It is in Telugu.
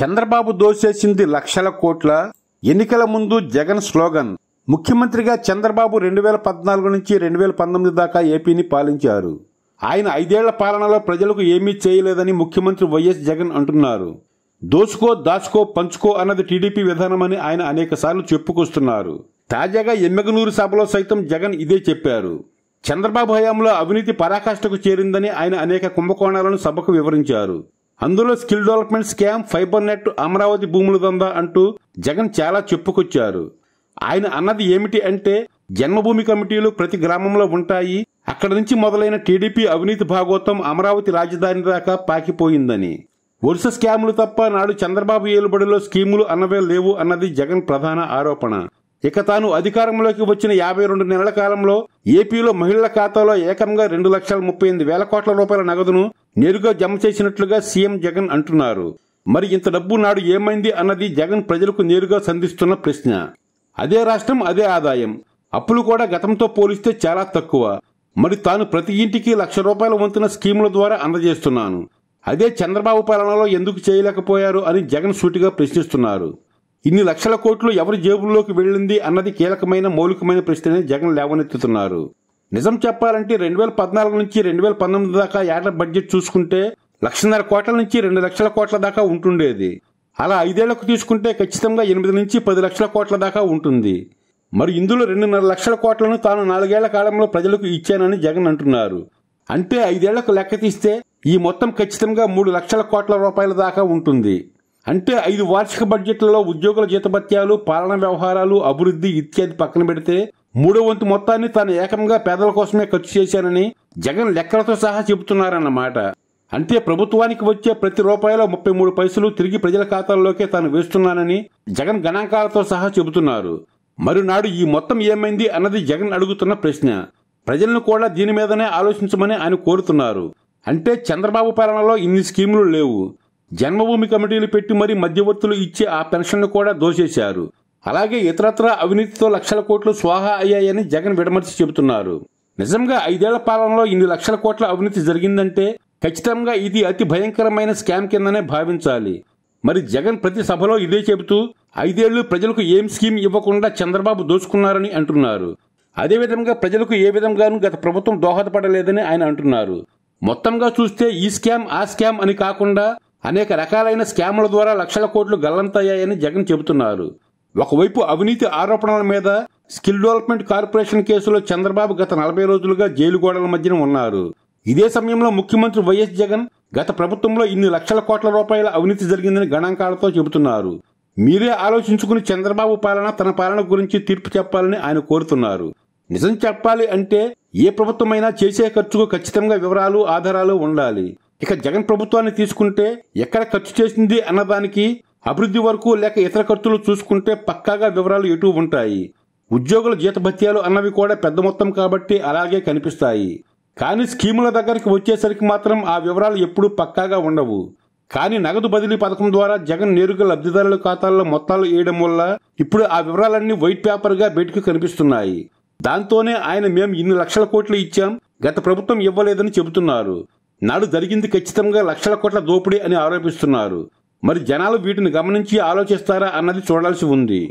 చంద్రబాబు దోసేసింది లక్షల కోట్ల ఎన్నికల ముందు జగన్ స్లోగన్ ముఖ్యమంత్రిగా చంద్రబాబు రెండు వేల పద్నాలుగు నుంచి రెండు వేల పంతొమ్మిది దాకా ఏపీని పాలించారు ఆయన ఐదేళ్ల పాలనలో ప్రజలకు ఏమీ చేయలేదని ముఖ్యమంత్రి వైఎస్ జగన్ అంటున్నారు దోచుకో దాచుకో పంచుకో అన్నది టీడీపీ విధానమని ఆయన అనేకసార్లు చెప్పుకొస్తున్నారు తాజాగా ఎమ్మెగనూరు సభలో సైతం జగన్ ఇదే చెప్పారు చంద్రబాబు హయాంలో అవినీతి పరాకాష్ఠకు చేరిందని ఆయన అనేక కుంభకోణాలను సభకు వివరించారు అందులో skill development scam fibre net Amaravati భూములు దందా అంటూ జగన్ చాలా చెప్పుకొచ్చారు ఆయన అన్నది ఏమిటి అంటే జన్మభూమి కమిటీలు ప్రతి గ్రామంలో ఉంటాయి అక్కడి నుంచి మొదలైన టీడీపీ అవినీతి భాగోతం అమరావతి రాజధాని దాకా పాకిపోయిందని వరుస స్కాములు తప్ప నాడు చంద్రబాబు ఏలుబడిలో స్కీములు అన్నవే లేవు అన్నది జగన్ ప్రధాన ఆరోపణ ఇక తాను అధికారంలోకి వచ్చిన యాభై రెండు నెలల కాలంలో ఏపీలో మహిళల ఖాతాలో ఏకంగా రెండు లక్షల ముప్పై ఎనిమిది వేల కోట్ల రూపాయల నగదును నేరుగా జమ చేసినట్లుగా సీఎం జగన్ అంటున్నారు మరి ఇంత డబ్బు నాడు ఏమైంది అన్నది జగన్ ప్రజలకు నేరుగా సంధిస్తున్న ప్రశ్న అదే రాష్ట్రం అదే ఆదాయం అప్పులు కూడా గతంతో పోలిస్తే చాలా తక్కువ మరి తాను ప్రతి ఇంటికి లక్ష రూపాయల వంతున స్కీముల ద్వారా అందజేస్తున్నాను అదే చంద్రబాబు పాలనలో ఎందుకు చేయలేకపోయారు అని జగన్ సూటిగా ప్రశ్నిస్తున్నారు ఇన్ని లక్షల కోట్లు ఎవరి జేబుల్లోకి వెళ్ళింది అన్నది కీలకమైన మౌలికమైన ప్రశ్నని జగన్ లేవనెత్తుతున్నారు నిజం చెప్పాలంటే రెండు వేల పద్నాలుగు నుంచి రెండు వేల పంతొమ్మిది దాకా ఏడాది బడ్జెట్ చూసుకుంటే లక్షన్నర కోట్ల నుంచి రెండు లక్షల కోట్ల దాకా ఉంటుండేది అలా ఐదేళ్లకు తీసుకుంటే ఖచ్చితంగా ఎనిమిది నుంచి పది లక్షల కోట్ల దాకా ఉంటుంది మరి ఇందులో రెండున్నర లక్షల కోట్లను తాను నాలుగేళ్ల కాలంలో ప్రజలకు ఇచ్చానని జగన్ అంటున్నారు అంటే ఐదేళ్లకు లెక్క తీస్తే ఈ మొత్తం ఖచ్చితంగా మూడు లక్షల కోట్ల రూపాయల దాకా ఉంటుంది అంటే ఐదు వార్షిక బడ్జెట్లలో ఉద్యోగుల జీతభత్యాలు పాలన వ్యవహారాలు అభివృద్ధి ఇత్యాది పక్కన పెడితే మూడో వంతు మొత్తాన్ని తాను ఏకంగా పేదల కోసమే ఖర్చు చేశానని జగన్ లెక్కలతో సహా చెబుతున్నారన్నమాట అంటే ప్రభుత్వానికి వచ్చే ప్రతి రూపాయలో ముప్పై మూడు పైసలు తిరిగి ప్రజల ఖాతాల్లోకే తాను వేస్తున్నానని జగన్ గణాంకాలతో సహా చెబుతున్నారు మరునాడు ఈ మొత్తం ఏమైంది అన్నది జగన్ అడుగుతున్న ప్రశ్న ప్రజలను కూడా దీని మీదనే ఆలోచించమని ఆయన కోరుతున్నారు అంటే చంద్రబాబు పాలనలో ఇన్ని స్కీములు లేవు జన్మభూమి కమిటీలు పెట్టి మరీ మధ్యవర్తులు ఇచ్చే ఆ పెన్షన్ను కూడా దోచేశారు అలాగే ఇతరత్ర అవినీతితో లక్షల కోట్లు స్వాహా అయ్యాయని జగన్ విడమర్చి చెబుతున్నారు నిజంగా ఐదేళ్ల పాలనలో ఇన్ని లక్షల కోట్ల అవినీతి జరిగిందంటే ఖచ్చితంగా ఇది అతి భయంకరమైన స్కామ్ కిందనే భావించాలి మరి జగన్ ప్రతి సభలో ఇదే చెబుతూ ఐదేళ్లు ప్రజలకు ఏం స్కీమ్ ఇవ్వకుండా చంద్రబాబు దోచుకున్నారని అంటున్నారు అదేవిధంగా ప్రజలకు ఏ విధంగానూ గత ప్రభుత్వం దోహదపడలేదని ఆయన అంటున్నారు మొత్తంగా చూస్తే ఈ స్కామ్ ఆ స్కామ్ అని కాకుండా అనేక రకాలైన స్కాముల ద్వారా లక్షల కోట్లు గల్లంతయ్యాయని జగన్ చెబుతున్నారు ఒకవైపు అవినీతి ఆరోపణల మీద స్కిల్ డెవలప్మెంట్ కార్పొరేషన్ కేసులో చంద్రబాబు గత నలభై రోజులుగా జైలు గోడల మధ్యన ఉన్నారు ఇదే సమయంలో ముఖ్యమంత్రి వైఎస్ జగన్ గత ప్రభుత్వంలో ఇన్ని లక్షల కోట్ల రూపాయల అవినీతి జరిగిందని గణాంకాలతో చెబుతున్నారు మీరే ఆలోచించుకుని చంద్రబాబు పాలన తన పాలన గురించి తీర్పు చెప్పాలని ఆయన కోరుతున్నారు నిజం చెప్పాలి అంటే ఏ ప్రభుత్వమైనా చేసే ఖర్చుకు ఖచ్చితంగా వివరాలు ఆధారాలు ఉండాలి ఇక జగన్ ప్రభుత్వాన్ని తీసుకుంటే ఎక్కడ ఖర్చు చేసింది అన్నదానికి అభివృద్ధి వరకు లేక ఇతర ఖర్చులు చూసుకుంటే పక్కాగా వివరాలు ఎటు ఉంటాయి ఉద్యోగుల జీతభత్యాలు అన్నవి కూడా పెద్ద మొత్తం కాబట్టి అలాగే కనిపిస్తాయి కానీ స్కీముల దగ్గరికి వచ్చేసరికి మాత్రం ఆ వివరాలు ఎప్పుడూ పక్కాగా ఉండవు కానీ నగదు బదిలీ పథకం ద్వారా జగన్ నేరుగా లబ్ధిదారుల ఖాతాల్లో మొత్తాలు వేయడం వల్ల ఇప్పుడు ఆ వివరాలన్నీ వైట్ పేపర్గా బయటకు కనిపిస్తున్నాయి దాంతోనే ఆయన మేము ఇన్ని లక్షల కోట్లు ఇచ్చాం గత ప్రభుత్వం ఇవ్వలేదని చెబుతున్నారు నాడు జరిగింది ఖచ్చితంగా లక్షల కోట్ల దోపిడీ అని ఆరోపిస్తున్నారు మరి జనాలు వీటిని గమనించి ఆలోచిస్తారా అన్నది చూడాల్సి ఉంది